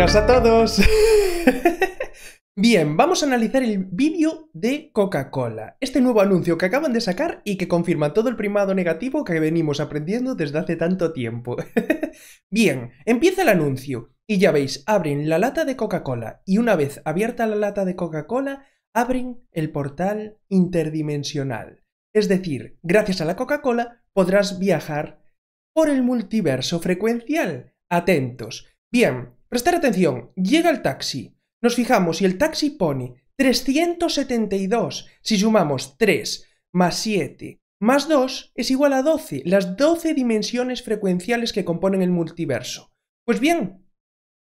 a todos. Bien, vamos a analizar el vídeo de Coca-Cola, este nuevo anuncio que acaban de sacar y que confirma todo el primado negativo que venimos aprendiendo desde hace tanto tiempo. Bien, empieza el anuncio y ya veis, abren la lata de Coca-Cola y una vez abierta la lata de Coca-Cola, abren el portal interdimensional. Es decir, gracias a la Coca-Cola podrás viajar por el multiverso frecuencial. Atentos. Bien, Prestar atención, llega el taxi, nos fijamos y el taxi pone 372. Si sumamos 3 más 7 más 2 es igual a 12, las 12 dimensiones frecuenciales que componen el multiverso. Pues bien,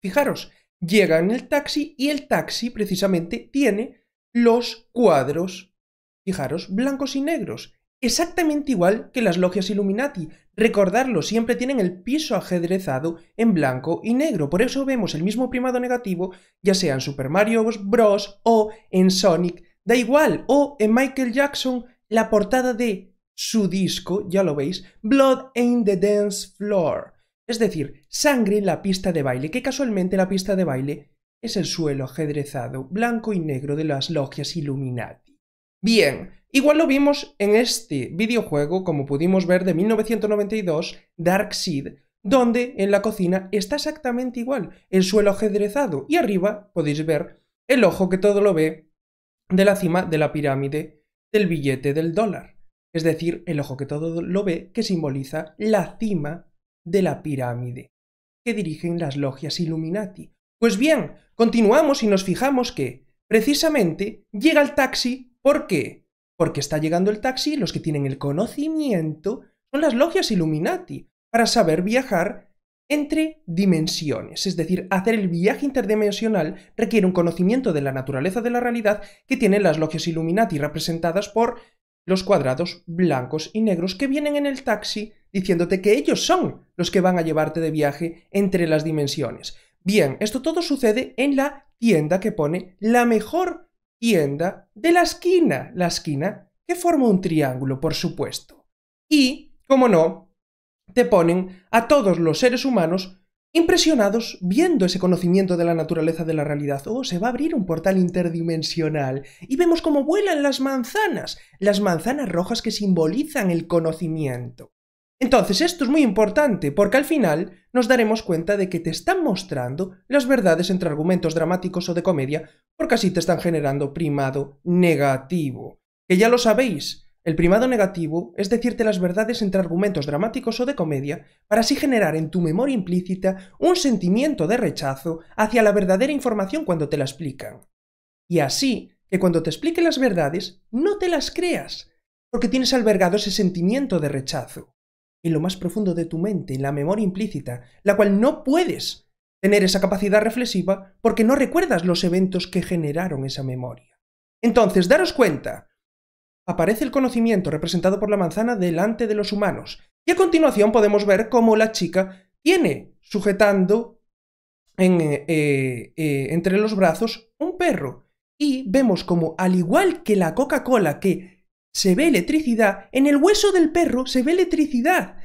fijaros, llega en el taxi y el taxi precisamente tiene los cuadros, fijaros, blancos y negros, exactamente igual que las logias Illuminati, Recordarlo, siempre tienen el piso ajedrezado en blanco y negro, por eso vemos el mismo primado negativo ya sea en Super Mario Bros. o en Sonic, da igual, o en Michael Jackson, la portada de su disco, ya lo veis, Blood in the Dance Floor, es decir, sangre en la pista de baile, que casualmente la pista de baile es el suelo ajedrezado blanco y negro de las logias Illuminati. Bien, igual lo vimos en este videojuego, como pudimos ver, de 1992, Dark Seed, donde en la cocina está exactamente igual, el suelo ajedrezado, y arriba podéis ver el ojo que todo lo ve de la cima de la pirámide del billete del dólar, es decir, el ojo que todo lo ve que simboliza la cima de la pirámide que dirigen las logias Illuminati. Pues bien, continuamos y nos fijamos que, precisamente, llega el taxi ¿Por qué? Porque está llegando el taxi los que tienen el conocimiento son las logias Illuminati para saber viajar entre dimensiones. Es decir, hacer el viaje interdimensional requiere un conocimiento de la naturaleza de la realidad que tienen las logias Illuminati representadas por los cuadrados blancos y negros que vienen en el taxi diciéndote que ellos son los que van a llevarte de viaje entre las dimensiones. Bien, esto todo sucede en la tienda que pone la mejor tienda de la esquina, la esquina que forma un triángulo, por supuesto. Y, como no, te ponen a todos los seres humanos impresionados viendo ese conocimiento de la naturaleza de la realidad. Oh, se va a abrir un portal interdimensional y vemos cómo vuelan las manzanas, las manzanas rojas que simbolizan el conocimiento. Entonces esto es muy importante porque al final nos daremos cuenta de que te están mostrando las verdades entre argumentos dramáticos o de comedia porque así te están generando primado negativo. Que ya lo sabéis, el primado negativo es decirte las verdades entre argumentos dramáticos o de comedia para así generar en tu memoria implícita un sentimiento de rechazo hacia la verdadera información cuando te la explican. Y así que cuando te expliquen las verdades no te las creas porque tienes albergado ese sentimiento de rechazo en lo más profundo de tu mente, en la memoria implícita, la cual no puedes tener esa capacidad reflexiva porque no recuerdas los eventos que generaron esa memoria. Entonces, daros cuenta, aparece el conocimiento representado por la manzana delante de los humanos, y a continuación podemos ver cómo la chica tiene sujetando en, eh, eh, eh, entre los brazos un perro, y vemos como, al igual que la Coca-Cola que se ve electricidad, en el hueso del perro se ve electricidad.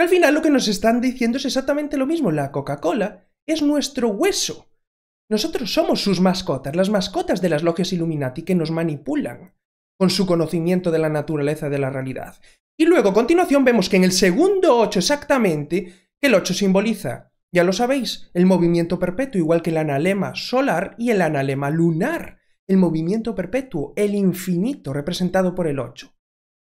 Al final lo que nos están diciendo es exactamente lo mismo. La Coca-Cola es nuestro hueso. Nosotros somos sus mascotas, las mascotas de las logias Illuminati que nos manipulan con su conocimiento de la naturaleza de la realidad. Y luego, a continuación, vemos que en el segundo 8 exactamente, el 8 simboliza, ya lo sabéis, el movimiento perpetuo, igual que el analema solar y el analema lunar el movimiento perpetuo, el infinito representado por el 8,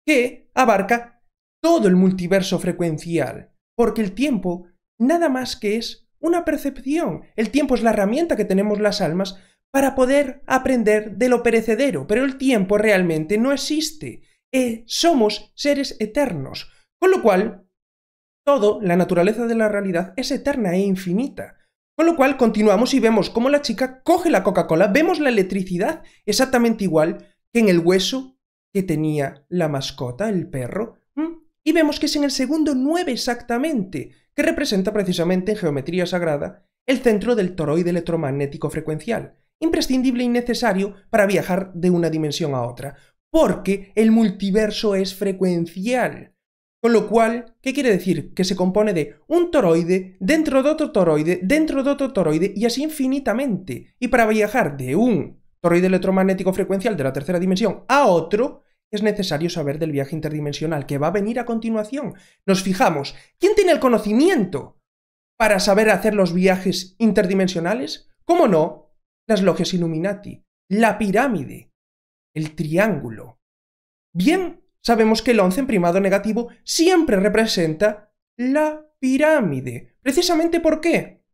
que abarca todo el multiverso frecuencial, porque el tiempo nada más que es una percepción. El tiempo es la herramienta que tenemos las almas para poder aprender de lo perecedero, pero el tiempo realmente no existe. Eh, somos seres eternos, con lo cual, todo, la naturaleza de la realidad, es eterna e infinita. Con lo cual continuamos y vemos cómo la chica coge la Coca-Cola, vemos la electricidad exactamente igual que en el hueso que tenía la mascota, el perro, y vemos que es en el segundo 9 exactamente, que representa precisamente en geometría sagrada el centro del toroide electromagnético frecuencial, imprescindible y necesario para viajar de una dimensión a otra, porque el multiverso es frecuencial. Con lo cual, ¿qué quiere decir? Que se compone de un toroide dentro de otro toroide, dentro de otro toroide y así infinitamente. Y para viajar de un toroide electromagnético frecuencial de la tercera dimensión a otro, es necesario saber del viaje interdimensional que va a venir a continuación. Nos fijamos, ¿quién tiene el conocimiento para saber hacer los viajes interdimensionales? ¿Cómo no? Las logias Illuminati, la pirámide, el triángulo. Bien sabemos que el 11 en primado negativo siempre representa la pirámide. ¿Precisamente por qué?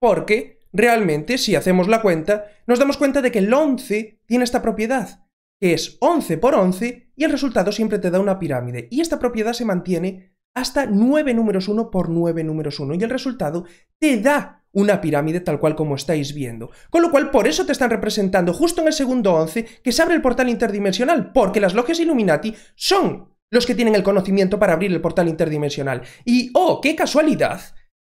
Porque realmente, si hacemos la cuenta, nos damos cuenta de que el 11 tiene esta propiedad, que es 11 por 11 y el resultado siempre te da una pirámide. Y esta propiedad se mantiene hasta 9 números 1 por 9 números 1 y el resultado te da una pirámide tal cual como estáis viendo. Con lo cual, por eso te están representando justo en el segundo 11 que se abre el portal interdimensional, porque las logias Illuminati son los que tienen el conocimiento para abrir el portal interdimensional. Y, oh, qué casualidad,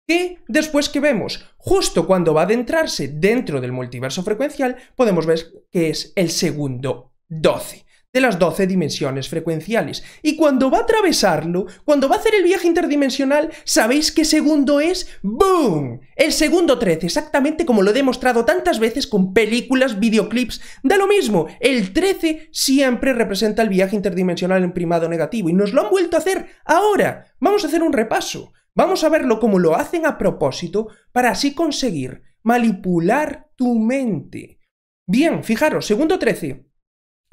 que después que vemos, justo cuando va a adentrarse dentro del multiverso frecuencial, podemos ver que es el segundo 12 de las 12 dimensiones frecuenciales. Y cuando va a atravesarlo, cuando va a hacer el viaje interdimensional, ¿sabéis qué segundo es? ¡Boom! El segundo 13, exactamente como lo he demostrado tantas veces con películas, videoclips, da lo mismo. El 13 siempre representa el viaje interdimensional en primado negativo y nos lo han vuelto a hacer ahora. Vamos a hacer un repaso. Vamos a verlo como lo hacen a propósito para así conseguir manipular tu mente. Bien, fijaros, segundo 13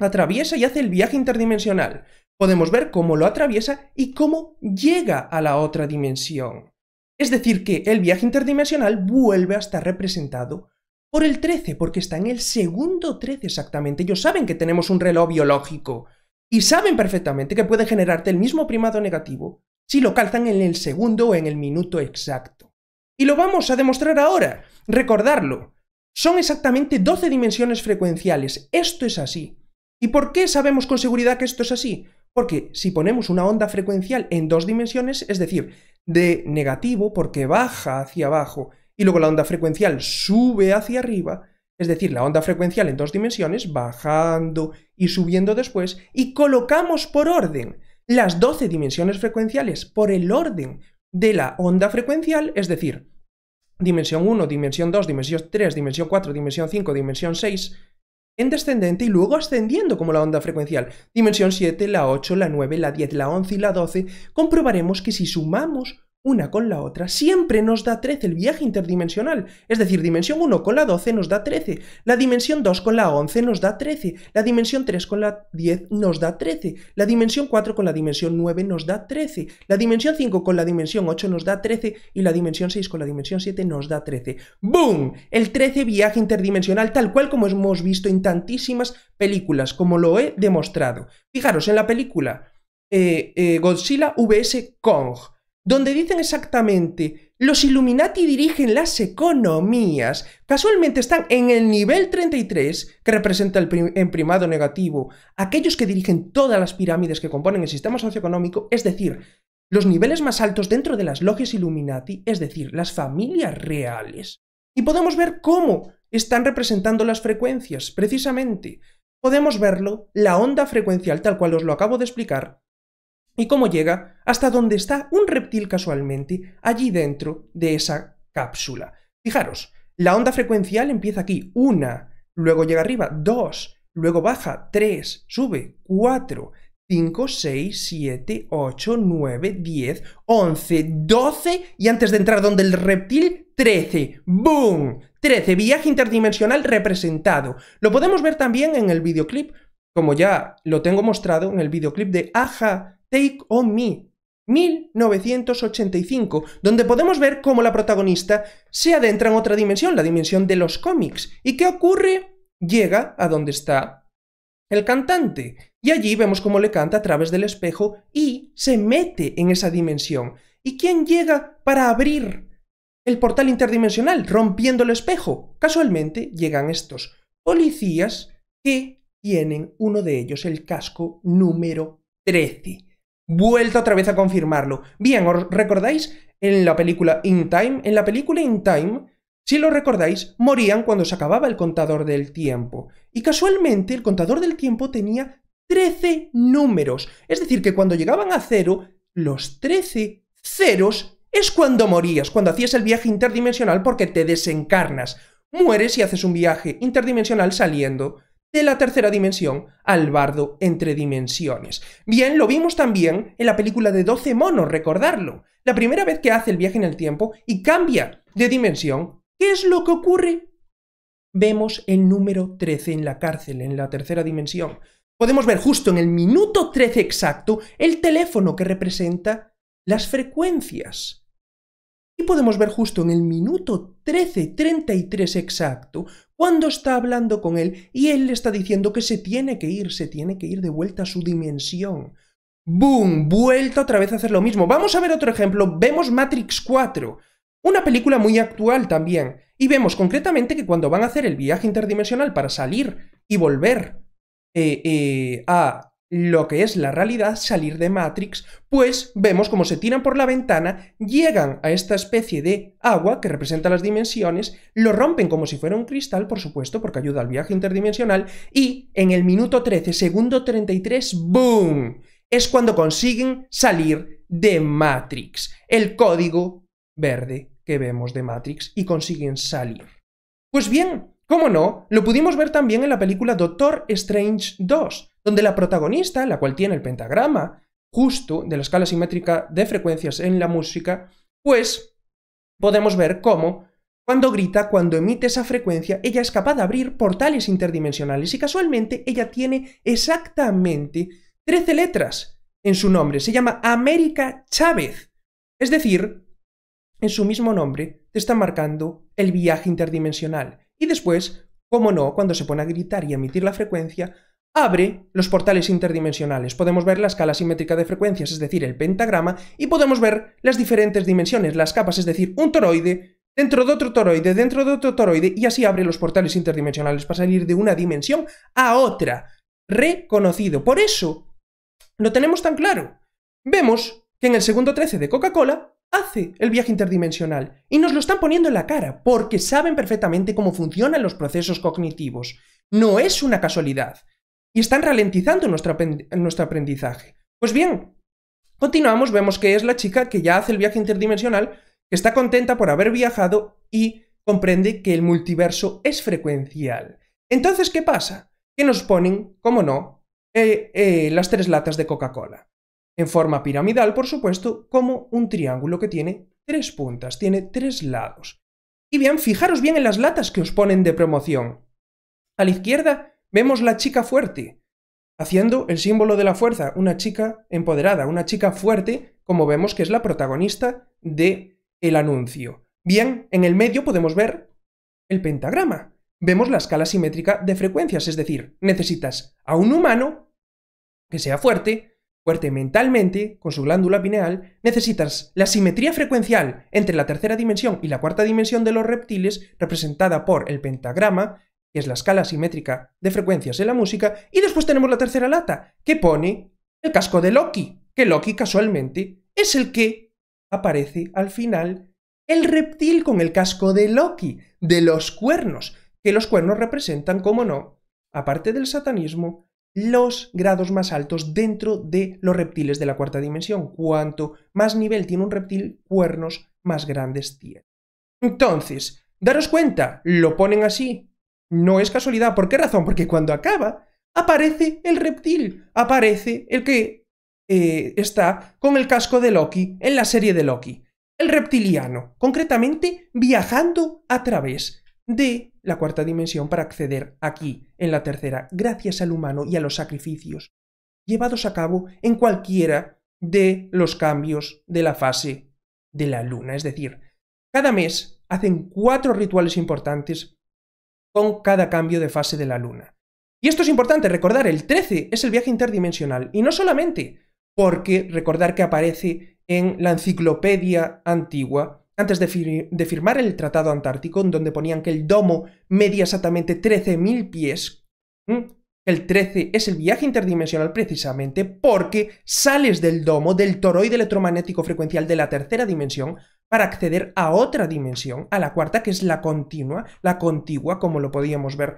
atraviesa y hace el viaje interdimensional. Podemos ver cómo lo atraviesa y cómo llega a la otra dimensión. Es decir, que el viaje interdimensional vuelve a estar representado por el 13, porque está en el segundo 13 exactamente. Ellos saben que tenemos un reloj biológico y saben perfectamente que puede generarte el mismo primado negativo si lo calzan en el segundo o en el minuto exacto. Y lo vamos a demostrar ahora, recordarlo. Son exactamente 12 dimensiones frecuenciales, esto es así. ¿Y por qué sabemos con seguridad que esto es así? Porque si ponemos una onda frecuencial en dos dimensiones, es decir, de negativo porque baja hacia abajo y luego la onda frecuencial sube hacia arriba, es decir, la onda frecuencial en dos dimensiones, bajando y subiendo después, y colocamos por orden las 12 dimensiones frecuenciales por el orden de la onda frecuencial, es decir, dimensión 1, dimensión 2, dimensión 3, dimensión 4, dimensión 5, dimensión 6, en descendente y luego ascendiendo como la onda frecuencial. Dimensión 7, la 8, la 9, la 10, la 11 y la 12, comprobaremos que si sumamos una con la otra, siempre nos da 13 el viaje interdimensional. Es decir, dimensión 1 con la 12 nos da 13, la dimensión 2 con la 11 nos da 13, la dimensión 3 con la 10 nos da 13, la dimensión 4 con la dimensión 9 nos da 13, la dimensión 5 con la dimensión 8 nos da 13 y la dimensión 6 con la dimensión 7 nos da 13. ¡Boom! El 13 viaje interdimensional tal cual como hemos visto en tantísimas películas, como lo he demostrado. Fijaros en la película eh, eh, Godzilla vs. Kong donde dicen exactamente, los Illuminati dirigen las economías, casualmente están en el nivel 33, que representa el primado negativo, aquellos que dirigen todas las pirámides que componen el sistema socioeconómico, es decir, los niveles más altos dentro de las logias Illuminati, es decir, las familias reales. Y podemos ver cómo están representando las frecuencias, precisamente. Podemos verlo, la onda frecuencial tal cual os lo acabo de explicar, y cómo llega hasta donde está un reptil casualmente allí dentro de esa cápsula. Fijaros, la onda frecuencial empieza aquí, una, luego llega arriba, dos, luego baja, tres, sube, cuatro, cinco, seis, siete, ocho, nueve, diez, once, doce, y antes de entrar donde el reptil, 13. ¡Boom! 13, viaje interdimensional representado. Lo podemos ver también en el videoclip, como ya lo tengo mostrado en el videoclip de Aja Take on Me, 1985, donde podemos ver cómo la protagonista se adentra en otra dimensión, la dimensión de los cómics. ¿Y qué ocurre? Llega a donde está el cantante. Y allí vemos cómo le canta a través del espejo y se mete en esa dimensión. ¿Y quién llega para abrir el portal interdimensional rompiendo el espejo? Casualmente llegan estos policías que tienen uno de ellos el casco número 13 vuelto otra vez a confirmarlo. Bien, ¿os recordáis en la película In Time? En la película In Time, si lo recordáis, morían cuando se acababa el contador del tiempo. Y casualmente el contador del tiempo tenía 13 números. Es decir, que cuando llegaban a cero, los 13 ceros es cuando morías, cuando hacías el viaje interdimensional porque te desencarnas. Mueres y haces un viaje interdimensional saliendo de la tercera dimensión al bardo entre dimensiones. Bien, lo vimos también en la película de 12 monos, recordarlo. La primera vez que hace el viaje en el tiempo y cambia de dimensión, ¿qué es lo que ocurre? Vemos el número 13 en la cárcel, en la tercera dimensión. Podemos ver justo en el minuto 13 exacto el teléfono que representa las frecuencias y podemos ver justo en el minuto 13.33 exacto cuando está hablando con él y él le está diciendo que se tiene que ir, se tiene que ir de vuelta a su dimensión. ¡Boom! Vuelta otra vez a hacer lo mismo. Vamos a ver otro ejemplo. Vemos Matrix 4, una película muy actual también. Y vemos concretamente que cuando van a hacer el viaje interdimensional para salir y volver eh, eh, a lo que es la realidad salir de Matrix, pues vemos cómo se tiran por la ventana, llegan a esta especie de agua que representa las dimensiones, lo rompen como si fuera un cristal, por supuesto, porque ayuda al viaje interdimensional, y en el minuto 13, segundo 33, ¡boom! Es cuando consiguen salir de Matrix, el código verde que vemos de Matrix, y consiguen salir. Pues bien, ¿Cómo no? Lo pudimos ver también en la película Doctor Strange 2, donde la protagonista, la cual tiene el pentagrama justo de la escala simétrica de frecuencias en la música, pues podemos ver cómo, cuando grita, cuando emite esa frecuencia, ella es capaz de abrir portales interdimensionales y casualmente ella tiene exactamente 13 letras en su nombre. Se llama América Chávez. Es decir, en su mismo nombre te está marcando el viaje interdimensional. Y después, cómo no, cuando se pone a gritar y emitir la frecuencia, abre los portales interdimensionales. Podemos ver la escala simétrica de frecuencias, es decir, el pentagrama, y podemos ver las diferentes dimensiones, las capas, es decir, un toroide dentro de otro toroide, dentro de otro toroide, y así abre los portales interdimensionales para salir de una dimensión a otra. Reconocido. Por eso, lo tenemos tan claro. Vemos que en el segundo 13 de Coca-Cola hace el viaje interdimensional y nos lo están poniendo en la cara porque saben perfectamente cómo funcionan los procesos cognitivos. No es una casualidad y están ralentizando nuestro, aprendizaje. Pues bien, continuamos, vemos que es la chica que ya hace el viaje interdimensional, que está contenta por haber viajado y comprende que el multiverso es frecuencial. Entonces, ¿qué pasa? Que nos ponen, como no, eh, eh, las tres latas de Coca-Cola. En forma piramidal, por supuesto, como un triángulo que tiene tres puntas, tiene tres lados. Y bien, fijaros bien en las latas que os ponen de promoción. A la izquierda Vemos la chica fuerte, haciendo el símbolo de la fuerza, una chica empoderada, una chica fuerte, como vemos que es la protagonista de el anuncio. Bien, en el medio podemos ver el pentagrama. Vemos la escala simétrica de frecuencias, es decir, necesitas a un humano que sea fuerte, fuerte mentalmente, con su glándula pineal, necesitas la simetría frecuencial entre la tercera dimensión y la cuarta dimensión de los reptiles, representada por el pentagrama, que es la escala simétrica de frecuencias en la música, y después tenemos la tercera lata, que pone el casco de Loki, que Loki casualmente es el que aparece al final, el reptil con el casco de Loki, de los cuernos, que los cuernos representan, como no, aparte del satanismo, los grados más altos dentro de los reptiles de la cuarta dimensión. Cuanto más nivel tiene un reptil, cuernos más grandes tiene. Entonces, daros cuenta, lo ponen así, no es casualidad. ¿Por qué razón? Porque cuando acaba, aparece el reptil. Aparece el que eh, está con el casco de Loki en la serie de Loki. El reptiliano, concretamente viajando a través de la cuarta dimensión para acceder aquí, en la tercera, gracias al humano y a los sacrificios llevados a cabo en cualquiera de los cambios de la fase de la luna. Es decir, cada mes hacen cuatro rituales importantes con cada cambio de fase de la Luna. Y esto es importante, recordar, el 13 es el viaje interdimensional, y no solamente porque recordar que aparece en la enciclopedia antigua, antes de, firmar el Tratado Antártico, en donde ponían que el domo medía exactamente 13.000 pies, el 13 es el viaje interdimensional precisamente porque sales del domo, del toroide electromagnético frecuencial de la tercera dimensión, para acceder a otra dimensión, a la cuarta, que es la continua, la contigua, como lo podíamos ver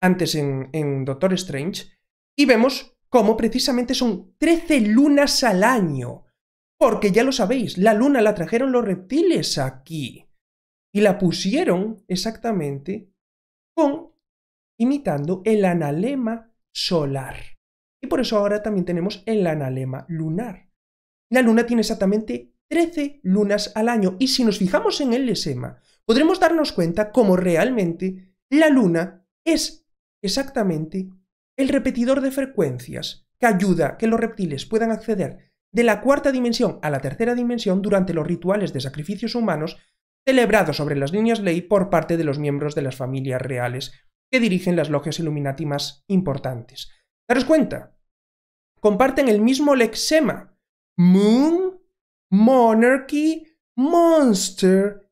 antes en, Doctor Strange, y vemos cómo precisamente son 13 lunas al año, porque ya lo sabéis, la luna la trajeron los reptiles aquí, y la pusieron exactamente con, imitando el analema solar. Y por eso ahora también tenemos el analema lunar. La luna tiene exactamente 13 lunas al año. Y si nos fijamos en el lexema, podremos darnos cuenta cómo realmente la luna es exactamente el repetidor de frecuencias que ayuda a que los reptiles puedan acceder de la cuarta dimensión a la tercera dimensión durante los rituales de sacrificios humanos celebrados sobre las líneas ley por parte de los miembros de las familias reales que dirigen las logias Illuminati importantes. ¿Daros cuenta? Comparten el mismo lexema. Moon monarchy, monster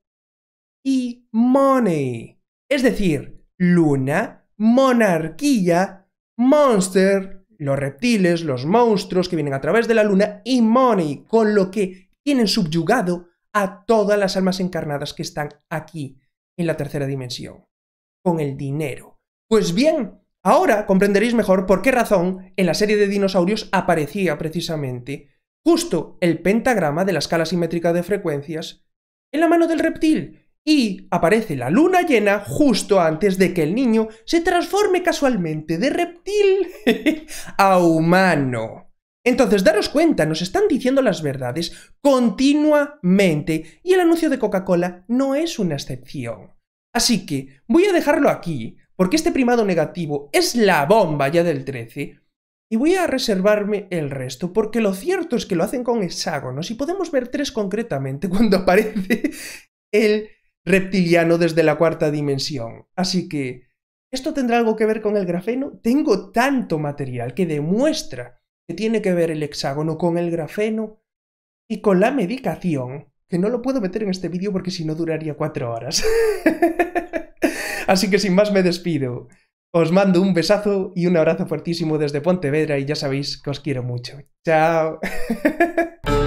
y money. Es decir, luna, monarquía, monster, los reptiles, los monstruos que vienen a través de la luna y money, con lo que tienen subyugado a todas las almas encarnadas que están aquí en la tercera dimensión, con el dinero. Pues bien, ahora comprenderéis mejor por qué razón en la serie de dinosaurios aparecía precisamente justo el pentagrama de la escala simétrica de frecuencias en la mano del reptil y aparece la luna llena justo antes de que el niño se transforme casualmente de reptil a humano. Entonces, daros cuenta, nos están diciendo las verdades continuamente y el anuncio de Coca-Cola no es una excepción. Así que voy a dejarlo aquí, porque este primado negativo es la bomba ya del 13, y voy a reservarme el resto, porque lo cierto es que lo hacen con hexágonos y podemos ver tres concretamente cuando aparece el reptiliano desde la cuarta dimensión. Así que, ¿esto tendrá algo que ver con el grafeno? Tengo tanto material que demuestra que tiene que ver el hexágono con el grafeno y con la medicación, que no lo puedo meter en este vídeo porque si no duraría cuatro horas. Así que sin más me despido. Os mando un besazo y un abrazo fuertísimo desde Pontevedra y ya sabéis que os quiero mucho. Chao.